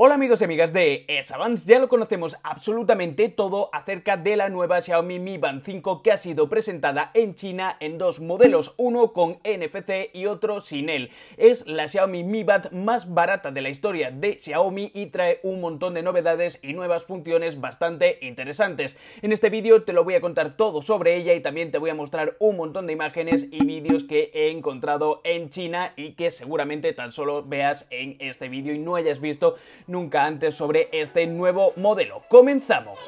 Hola amigos y amigas de s ya lo conocemos absolutamente todo acerca de la nueva Xiaomi Mi Band 5 que ha sido presentada en China en dos modelos, uno con NFC y otro sin él. Es la Xiaomi Mi Band más barata de la historia de Xiaomi y trae un montón de novedades y nuevas funciones bastante interesantes. En este vídeo te lo voy a contar todo sobre ella y también te voy a mostrar un montón de imágenes y vídeos que he encontrado en China y que seguramente tan solo veas en este vídeo y no hayas visto nunca antes sobre este nuevo modelo. ¡Comenzamos!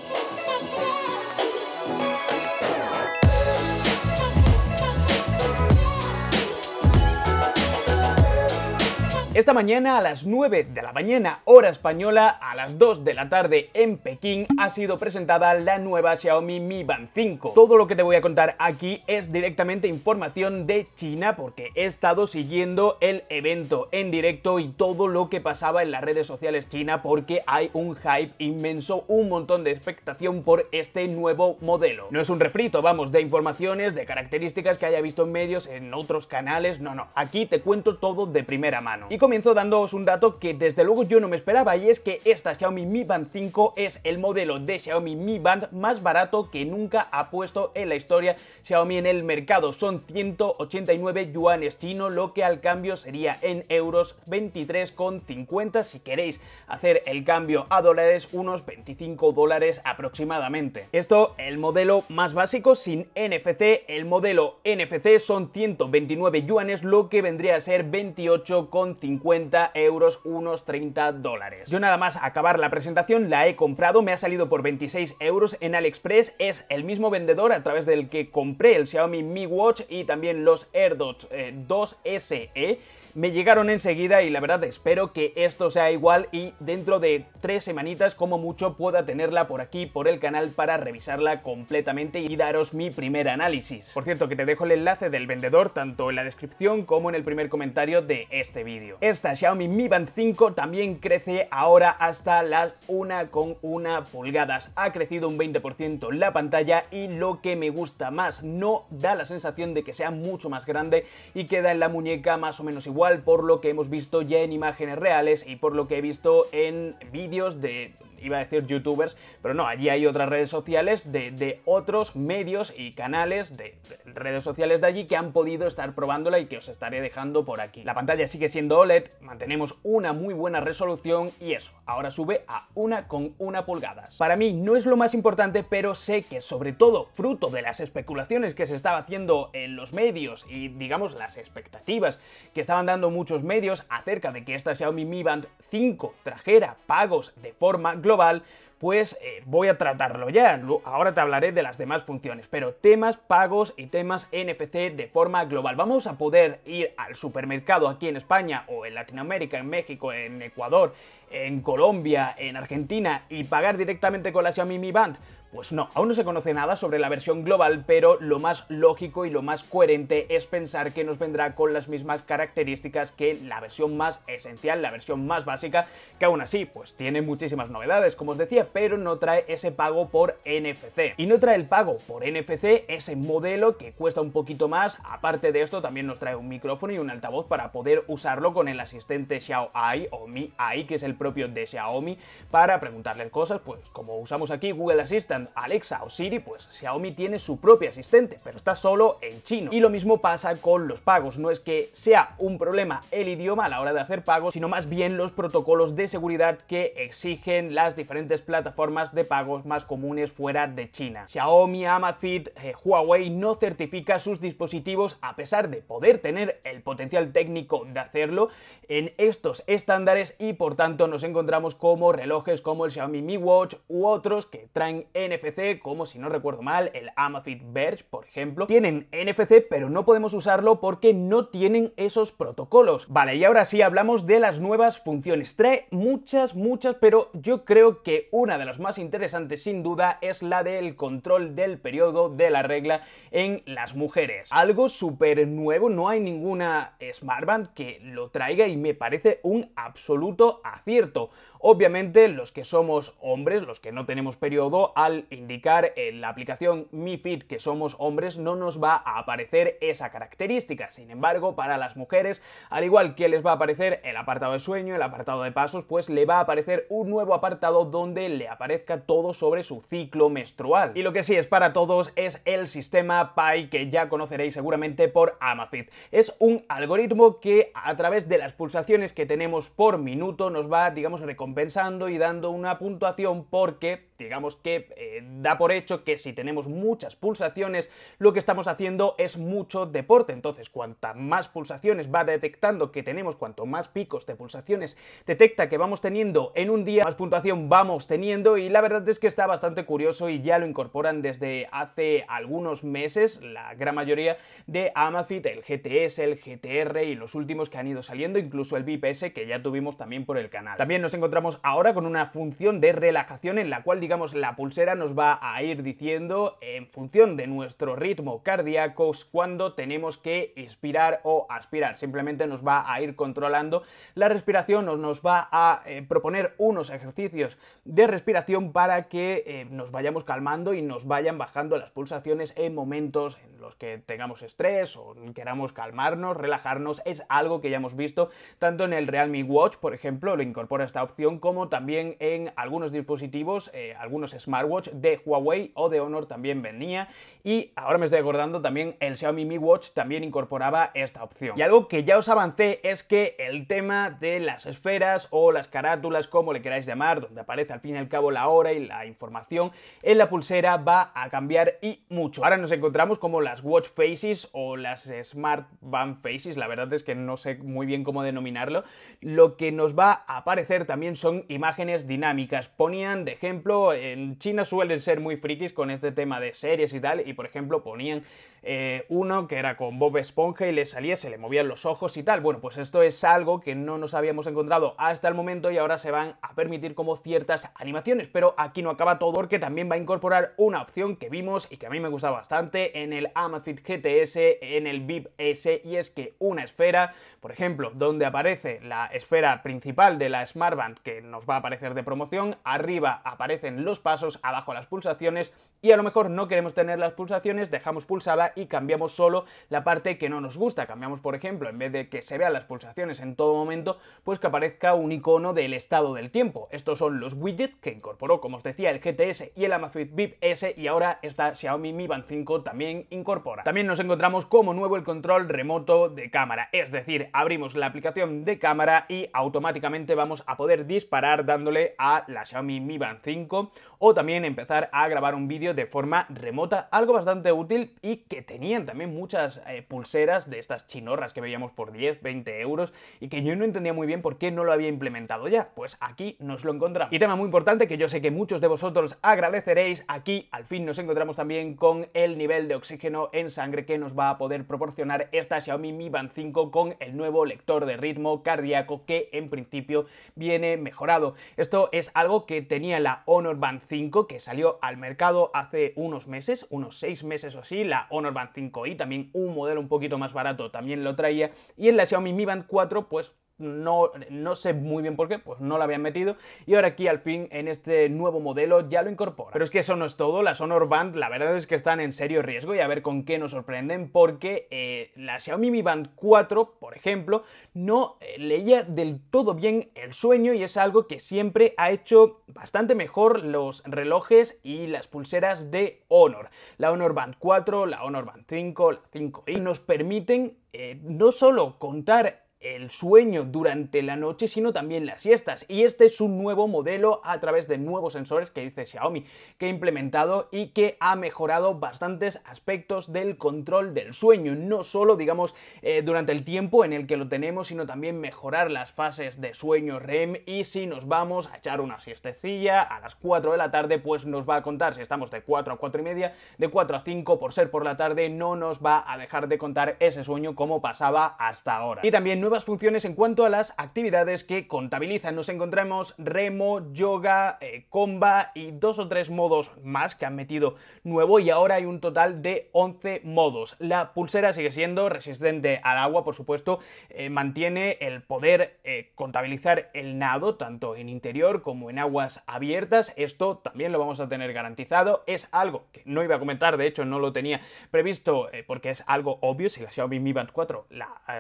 Esta mañana a las 9 de la mañana, hora española, a las 2 de la tarde en Pekín, ha sido presentada la nueva Xiaomi Mi Band 5. Todo lo que te voy a contar aquí es directamente información de China porque he estado siguiendo el evento en directo y todo lo que pasaba en las redes sociales China porque hay un hype inmenso, un montón de expectación por este nuevo modelo. No es un refrito, vamos, de informaciones, de características que haya visto en medios, en otros canales, no, no. Aquí te cuento todo de primera mano comienzo dándoos un dato que desde luego yo no me esperaba y es que esta Xiaomi Mi Band 5 es el modelo de Xiaomi Mi Band más barato que nunca ha puesto en la historia Xiaomi en el mercado. Son 189 yuanes chino lo que al cambio sería en euros 23,50 si queréis hacer el cambio a dólares unos 25 dólares aproximadamente. Esto el modelo más básico sin NFC, el modelo NFC son 129 yuanes lo que vendría a ser 28,50 50 euros, unos 30 dólares. Yo nada más acabar la presentación la he comprado, me ha salido por 26 euros en AliExpress, es el mismo vendedor a través del que compré el Xiaomi Mi Watch y también los AirDots 2 eh, SE. Me llegaron enseguida y la verdad espero que esto sea igual y dentro de tres semanitas como mucho pueda tenerla por aquí, por el canal, para revisarla completamente y daros mi primer análisis. Por cierto que te dejo el enlace del vendedor tanto en la descripción como en el primer comentario de este vídeo esta Xiaomi Mi Band 5 también crece ahora hasta las 1,1 pulgadas. Ha crecido un 20% la pantalla y lo que me gusta más, no da la sensación de que sea mucho más grande y queda en la muñeca más o menos igual por lo que hemos visto ya en imágenes reales y por lo que he visto en vídeos de iba a decir youtubers, pero no, allí hay otras redes sociales de, otros medios y canales de, redes sociales de allí que han podido estar probándola y que os estaré dejando por aquí. La pantalla sigue siendo OLED, mantenemos una muy buena resolución y eso, ahora sube a una con una pulgadas. Para mí no es lo más importante, pero sé que sobre todo fruto de las especulaciones que se estaba haciendo en los medios y digamos las expectativas que estaban dando muchos medios acerca de que esta Xiaomi Mi Band 5 trajera pagos de forma global global pues eh, voy a tratarlo ya. Ahora te hablaré de las demás funciones, pero temas pagos y temas NFC de forma global. Vamos a poder ir al supermercado aquí en España o en Latinoamérica, en México, en Ecuador, en Colombia, en Argentina y pagar directamente con la Xiaomi Mi Band. Pues no, aún no se conoce nada sobre la versión global, pero lo más lógico y lo más coherente es pensar que nos vendrá con las mismas características que la versión más esencial, la versión más básica, que aún así pues tiene muchísimas novedades, como os decía, pero no trae ese pago por NFC. Y no trae el pago por NFC, ese modelo que cuesta un poquito más. Aparte de esto, también nos trae un micrófono y un altavoz para poder usarlo con el asistente Ai o Mi AI, que es el propio de Xiaomi, para preguntarle cosas, pues como usamos aquí Google Assistant, Alexa o Siri, pues Xiaomi tiene su propio asistente, pero está solo en chino. Y lo mismo pasa con los pagos, no es que sea un problema el idioma a la hora de hacer pagos, sino más bien los protocolos de seguridad que exigen las diferentes plataformas plataformas de pagos más comunes fuera de China. Xiaomi, Amazfit, eh, Huawei no certifica sus dispositivos a pesar de poder tener el potencial técnico de hacerlo en estos estándares y por tanto nos encontramos como relojes como el Xiaomi Mi Watch u otros que traen NFC como si no recuerdo mal el Amazfit Verge por ejemplo tienen NFC pero no podemos usarlo porque no tienen esos protocolos. Vale y ahora sí hablamos de las nuevas funciones. Trae muchas muchas pero yo creo que una de las más interesantes sin duda es la del control del periodo de la regla en las mujeres. Algo súper nuevo, no hay ninguna Smartband que lo traiga y me parece un absoluto acierto. Obviamente los que somos hombres, los que no tenemos periodo, al indicar en la aplicación Mi Fit que somos hombres no nos va a aparecer esa característica. Sin embargo, para las mujeres, al igual que les va a aparecer el apartado de sueño, el apartado de pasos, pues le va a aparecer un nuevo apartado donde le aparezca todo sobre su ciclo menstrual. Y lo que sí es para todos es el sistema PI que ya conoceréis seguramente por Amafit. Es un algoritmo que a través de las pulsaciones que tenemos por minuto nos va, digamos, recompensando y dando una puntuación porque digamos que eh, da por hecho que si tenemos muchas pulsaciones, lo que estamos haciendo es mucho deporte. Entonces, cuanta más pulsaciones va detectando que tenemos, cuanto más picos de pulsaciones detecta que vamos teniendo en un día, más puntuación vamos teniendo y la verdad es que está bastante curioso y ya lo incorporan desde hace algunos meses, la gran mayoría de Amazfit, el GTS, el GTR y los últimos que han ido saliendo, incluso el VPS que ya tuvimos también por el canal. También nos encontramos ahora con una función de relajación en la cual digamos digamos, la pulsera nos va a ir diciendo en función de nuestro ritmo cardíaco cuando tenemos que inspirar o aspirar. Simplemente nos va a ir controlando la respiración o nos va a eh, proponer unos ejercicios de respiración para que eh, nos vayamos calmando y nos vayan bajando las pulsaciones en momentos en los que tengamos estrés o queramos calmarnos, relajarnos. Es algo que ya hemos visto tanto en el Realme Watch, por ejemplo, lo incorpora esta opción, como también en algunos dispositivos eh, algunos smartwatch de Huawei o de Honor también venía y ahora me estoy acordando también el Xiaomi Mi Watch también incorporaba esta opción. Y algo que ya os avancé es que el tema de las esferas o las carátulas, como le queráis llamar, donde aparece al fin y al cabo la hora y la información, en la pulsera va a cambiar y mucho. Ahora nos encontramos como las watch faces o las smart band faces, la verdad es que no sé muy bien cómo denominarlo. Lo que nos va a aparecer también son imágenes dinámicas. Ponían de ejemplo en China suelen ser muy frikis con este tema de series y tal, y por ejemplo ponían eh, uno que era con Bob Esponja y le salía, se le movían los ojos y tal. Bueno, pues esto es algo que no nos habíamos encontrado hasta el momento y ahora se van a permitir como ciertas animaciones, pero aquí no acaba todo porque también va a incorporar una opción que vimos y que a mí me gusta bastante en el Amazfit GTS, en el VIP S, y es que una esfera, por ejemplo, donde aparece la esfera principal de la Smart Band que nos va a aparecer de promoción, arriba aparecen los pasos, abajo las pulsaciones y a lo mejor no queremos tener las pulsaciones, dejamos pulsada y cambiamos solo la parte que no nos gusta. Cambiamos, por ejemplo, en vez de que se vean las pulsaciones en todo momento, pues que aparezca un icono del estado del tiempo. Estos son los widgets que incorporó, como os decía, el GTS y el Amazfit Vip S y ahora esta Xiaomi Mi Band 5 también incorpora. También nos encontramos como nuevo el control remoto de cámara, es decir, abrimos la aplicación de cámara y automáticamente vamos a poder disparar dándole a la Xiaomi Mi Band 5 o también empezar a grabar un vídeo de forma remota, algo bastante útil y que tenían también muchas eh, pulseras de estas chinorras que veíamos por 10, 20 euros y que yo no entendía muy bien por qué no lo había implementado ya. Pues aquí nos lo encontramos. Y tema muy importante que yo sé que muchos de vosotros agradeceréis, aquí al fin nos encontramos también con el nivel de oxígeno en sangre que nos va a poder proporcionar esta Xiaomi Mi Band 5 con el nuevo lector de ritmo cardíaco que en principio viene mejorado. Esto es algo que tenía la Honor Band 5 que salió al mercado hace unos meses, unos seis meses o así, la Honor Band 5i, también un modelo un poquito más barato, también lo traía, y en la Xiaomi Mi Band 4, pues no, no sé muy bien por qué, pues no la habían metido y ahora aquí al fin en este nuevo modelo ya lo incorpora. Pero es que eso no es todo, las Honor Band la verdad es que están en serio riesgo y a ver con qué nos sorprenden porque eh, la Xiaomi Mi Band 4, por ejemplo, no eh, leía del todo bien el sueño y es algo que siempre ha hecho bastante mejor los relojes y las pulseras de Honor. La Honor Band 4, la Honor Band 5, la 5i nos permiten eh, no solo contar el sueño durante la noche, sino también las siestas. Y este es un nuevo modelo a través de nuevos sensores que dice Xiaomi, que ha implementado y que ha mejorado bastantes aspectos del control del sueño. No solo, digamos, eh, durante el tiempo en el que lo tenemos, sino también mejorar las fases de sueño REM y si nos vamos a echar una siestecilla a las 4 de la tarde, pues nos va a contar si estamos de 4 a 4 y media, de 4 a 5 por ser por la tarde, no nos va a dejar de contar ese sueño como pasaba hasta ahora. Y también funciones en cuanto a las actividades que contabilizan. Nos encontramos remo, yoga, eh, comba y dos o tres modos más que han metido nuevo y ahora hay un total de 11 modos. La pulsera sigue siendo resistente al agua, por supuesto, eh, mantiene el poder eh, contabilizar el nado tanto en interior como en aguas abiertas. Esto también lo vamos a tener garantizado. Es algo que no iba a comentar, de hecho no lo tenía previsto porque es algo obvio. Si la Xiaomi Mi Band 4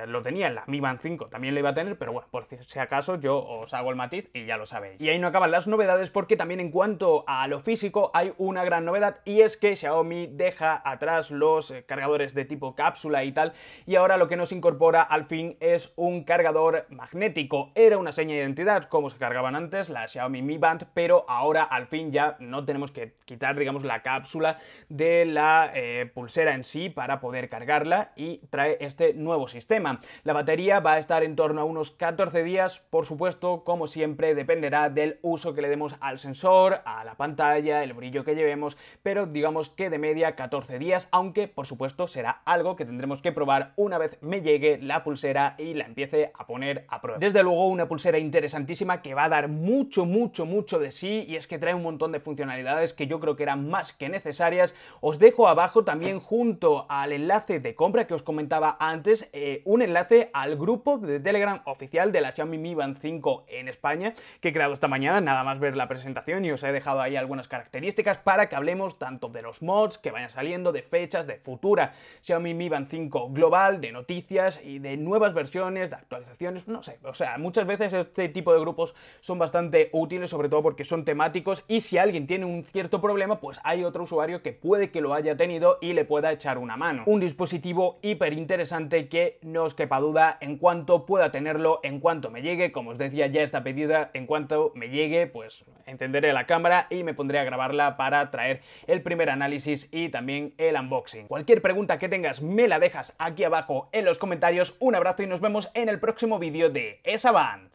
lo tenía, en la Mi Band también lo iba a tener, pero bueno, por si acaso yo os hago el matiz y ya lo sabéis. Y ahí no acaban las novedades porque también en cuanto a lo físico hay una gran novedad y es que Xiaomi deja atrás los eh, cargadores de tipo cápsula y tal y ahora lo que nos incorpora al fin es un cargador magnético. Era una seña de identidad como se cargaban antes la Xiaomi Mi Band, pero ahora al fin ya no tenemos que quitar digamos la cápsula de la eh, pulsera en sí para poder cargarla y trae este nuevo sistema. La batería va a estar en torno a unos 14 días, por supuesto, como siempre, dependerá del uso que le demos al sensor, a la pantalla, el brillo que llevemos, pero digamos que de media 14 días, aunque por supuesto será algo que tendremos que probar una vez me llegue la pulsera y la empiece a poner a prueba. Desde luego una pulsera interesantísima que va a dar mucho, mucho, mucho de sí y es que trae un montón de funcionalidades que yo creo que eran más que necesarias. Os dejo abajo también junto al enlace de compra que os comentaba antes, eh, un enlace al grupo de Telegram oficial de la Xiaomi Mi Band 5 en España, que he creado esta mañana, nada más ver la presentación y os he dejado ahí algunas características para que hablemos tanto de los mods que vayan saliendo, de fechas, de futura Xiaomi Mi Band 5 global, de noticias y de nuevas versiones, de actualizaciones, no sé, o sea, muchas veces este tipo de grupos son bastante útiles, sobre todo porque son temáticos y si alguien tiene un cierto problema, pues hay otro usuario que puede que lo haya tenido y le pueda echar una mano. Un dispositivo hiper interesante que no os quepa duda en cuanto cuanto pueda tenerlo, en cuanto me llegue, como os decía ya esta pedida, en cuanto me llegue pues entenderé la cámara y me pondré a grabarla para traer el primer análisis y también el unboxing. Cualquier pregunta que tengas me la dejas aquí abajo en los comentarios, un abrazo y nos vemos en el próximo vídeo de Esa